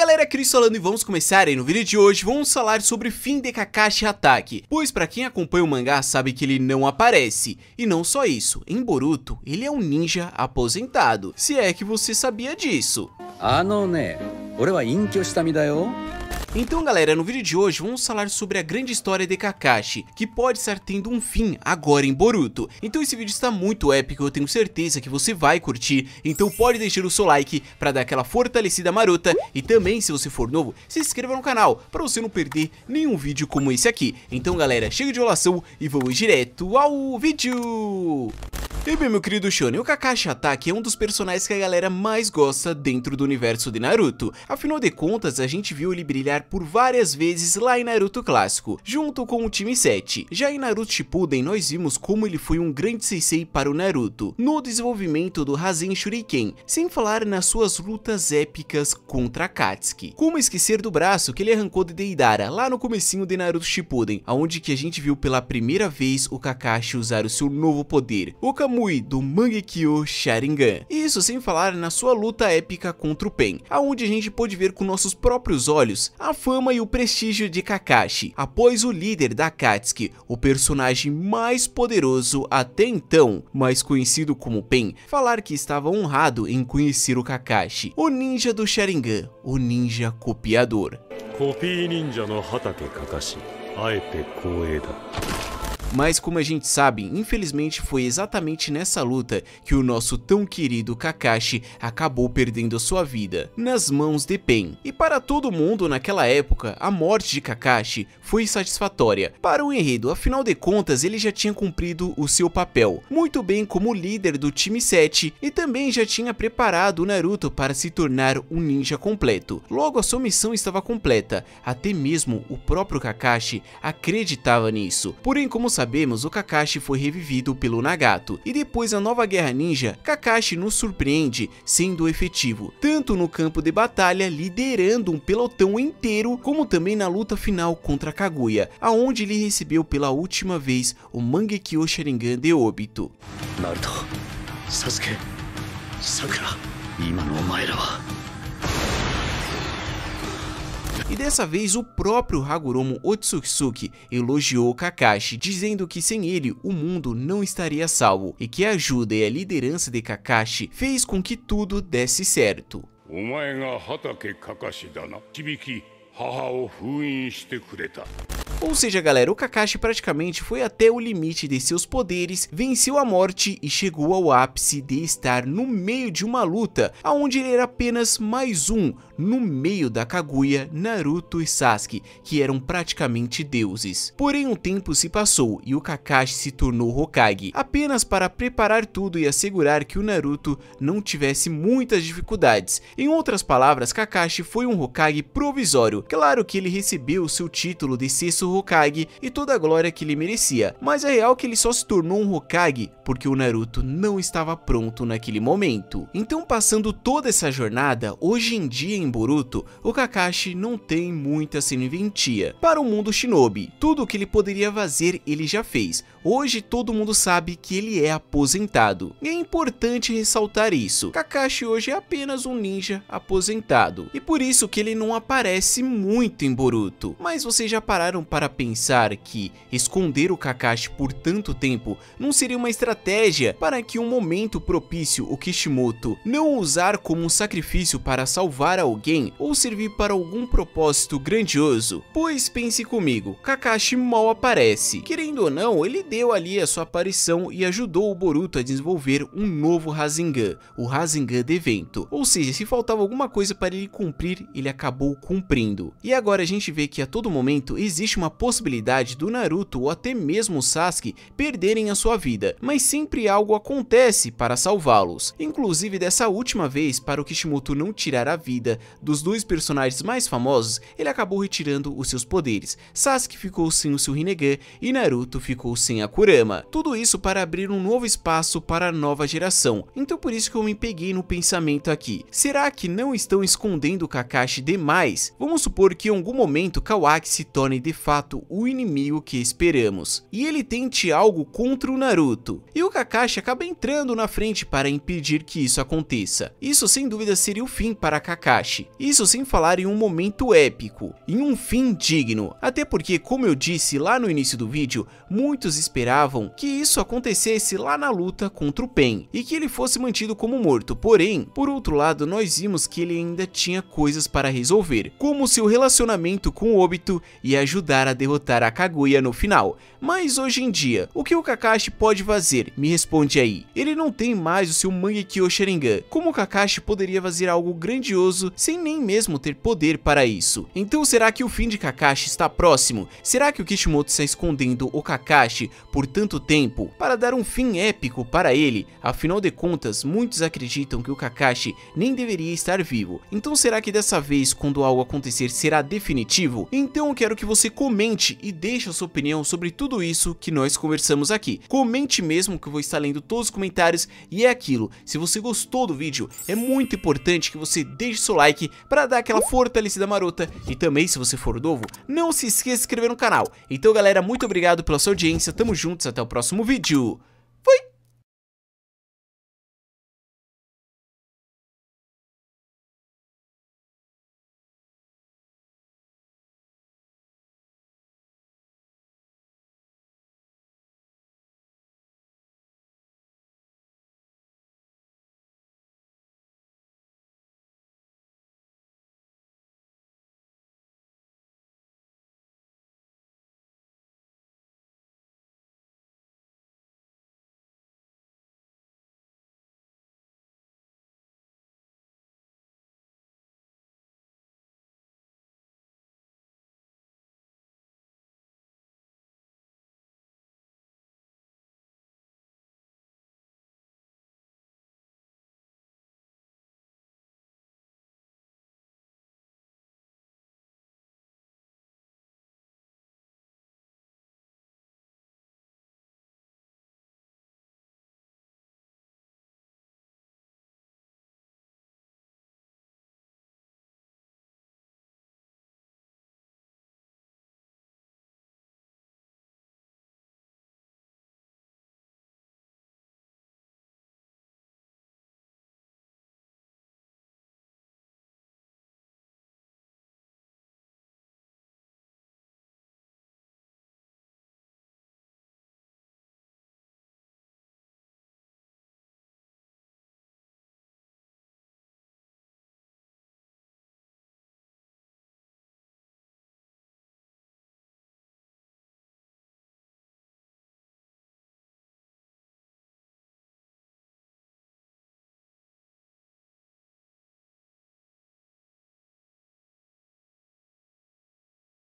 galera, é Cris falando e vamos começar aí no vídeo de hoje vamos falar sobre fim de Kakashi Ataque. pois pra quem acompanha o mangá sabe que ele não aparece, e não só isso, em Boruto ele é um ninja aposentado, se é que você sabia disso. Ah não né, eu 俺は隠居した身だよ então galera, no vídeo de hoje vamos falar sobre a grande história de Kakashi, que pode estar tendo um fim agora em Boruto. Então esse vídeo está muito épico, eu tenho certeza que você vai curtir, então pode deixar o seu like para dar aquela fortalecida marota e também se você for novo, se inscreva no canal para você não perder nenhum vídeo como esse aqui. Então galera, chega de enrolação e vamos direto ao vídeo! E bem, meu querido Shone, o Kakashi Hatake é um dos personagens que a galera mais gosta dentro do universo de Naruto. Afinal de contas, a gente viu ele brilhar por várias vezes lá em Naruto Clássico, junto com o time 7. Já em Naruto Shippuden, nós vimos como ele foi um grande sensei para o Naruto, no desenvolvimento do Hazen Shuriken, sem falar nas suas lutas épicas contra Katsuki. Como esquecer do braço que ele arrancou de Deidara lá no comecinho de Naruto Shippuden, aonde que a gente viu pela primeira vez o Kakashi usar o seu novo poder, o Kamui do Mangekyo Sharingan. E isso sem falar na sua luta épica contra o Pen, aonde a gente pôde ver com nossos próprios olhos a fama e o prestígio de Kakashi, após o líder da Katsuki, o personagem mais poderoso até então, mais conhecido como Pen, falar que estava honrado em conhecer o Kakashi, o ninja do Sharingan, o ninja copiador. koeda. Mas como a gente sabe, infelizmente foi exatamente nessa luta que o nosso tão querido Kakashi acabou perdendo sua vida, nas mãos de Pen. E para todo mundo naquela época, a morte de Kakashi foi satisfatória para o enredo, afinal de contas ele já tinha cumprido o seu papel, muito bem como líder do time 7 e também já tinha preparado o Naruto para se tornar um ninja completo. Logo a sua missão estava completa, até mesmo o próprio Kakashi acreditava nisso. Porém, como sabemos, o Kakashi foi revivido pelo Nagato, e depois da nova guerra ninja, Kakashi nos surpreende sendo efetivo, tanto no campo de batalha liderando um pelotão inteiro, como também na luta final contra Kaguya, aonde ele recebeu pela última vez o Mangekyo Sharingan de Obito. Naruto, Sasuke, Sakura, 今のお前らは e dessa vez o próprio Hagoromo Otsutsuki elogiou Kakashi, dizendo que sem ele o mundo não estaria salvo e que a ajuda e a liderança de Kakashi fez com que tudo desse certo. Kakashi ou seja, galera, o Kakashi praticamente foi até o limite de seus poderes, venceu a morte e chegou ao ápice de estar no meio de uma luta, aonde ele era apenas mais um no meio da Kaguya, Naruto e Sasuke, que eram praticamente deuses. Porém, um tempo se passou e o Kakashi se tornou Hokage, apenas para preparar tudo e assegurar que o Naruto não tivesse muitas dificuldades. Em outras palavras, Kakashi foi um Hokage provisório. Claro que ele recebeu seu título de sexto o Hokage e toda a glória que ele merecia, mas é real que ele só se tornou um Hokage porque o Naruto não estava pronto naquele momento. Então passando toda essa jornada, hoje em dia em Boruto, o Kakashi não tem muita sementia. Para o mundo shinobi, tudo o que ele poderia fazer ele já fez. Hoje todo mundo sabe que ele é aposentado. E é importante ressaltar isso. Kakashi hoje é apenas um ninja aposentado. E por isso que ele não aparece muito em Boruto. Mas vocês já pararam para para pensar que esconder o Kakashi por tanto tempo não seria uma estratégia para que um momento propício o Kishimoto não usar como um sacrifício para salvar alguém ou servir para algum propósito grandioso? Pois pense comigo, Kakashi mal aparece. Querendo ou não, ele deu ali a sua aparição e ajudou o Boruto a desenvolver um novo Rasengan, o Rasengan de evento. Ou seja, se faltava alguma coisa para ele cumprir, ele acabou cumprindo. E agora a gente vê que a todo momento existe uma possibilidade do Naruto ou até mesmo Sasuke perderem a sua vida, mas sempre algo acontece para salvá-los. Inclusive dessa última vez, para o Kishimoto não tirar a vida dos dois personagens mais famosos, ele acabou retirando os seus poderes. Sasuke ficou sem o seu Rinnegan e Naruto ficou sem a Kurama. Tudo isso para abrir um novo espaço para a nova geração, então por isso que eu me peguei no pensamento aqui. Será que não estão escondendo Kakashi demais? Vamos supor que em algum momento Kawaki se torne de fato fato o inimigo que esperamos, e ele tente algo contra o Naruto. E o Kakashi acaba entrando na frente para impedir que isso aconteça. Isso sem dúvida seria o fim para Kakashi, isso sem falar em um momento épico, em um fim digno, até porque como eu disse lá no início do vídeo, muitos esperavam que isso acontecesse lá na luta contra o Pen, e que ele fosse mantido como morto, porém, por outro lado nós vimos que ele ainda tinha coisas para resolver, como seu relacionamento com o Obito e ajudar ajudar a derrotar a Kaguya no final. Mas hoje em dia, o que o Kakashi pode fazer? Me responde aí. Ele não tem mais o seu Mangekyo Sharingan. Como o Kakashi poderia fazer algo grandioso sem nem mesmo ter poder para isso? Então será que o fim de Kakashi está próximo? Será que o Kishimoto está escondendo o Kakashi por tanto tempo para dar um fim épico para ele? Afinal de contas, muitos acreditam que o Kakashi nem deveria estar vivo. Então será que dessa vez, quando algo acontecer, será definitivo? Então eu quero que você comente comente e deixe a sua opinião sobre tudo isso que nós conversamos aqui. Comente mesmo que eu vou estar lendo todos os comentários e é aquilo. Se você gostou do vídeo, é muito importante que você deixe seu like para dar aquela fortalecida marota e também se você for novo, não se esqueça de se inscrever no canal. Então galera, muito obrigado pela sua audiência, tamo juntos, até o próximo vídeo.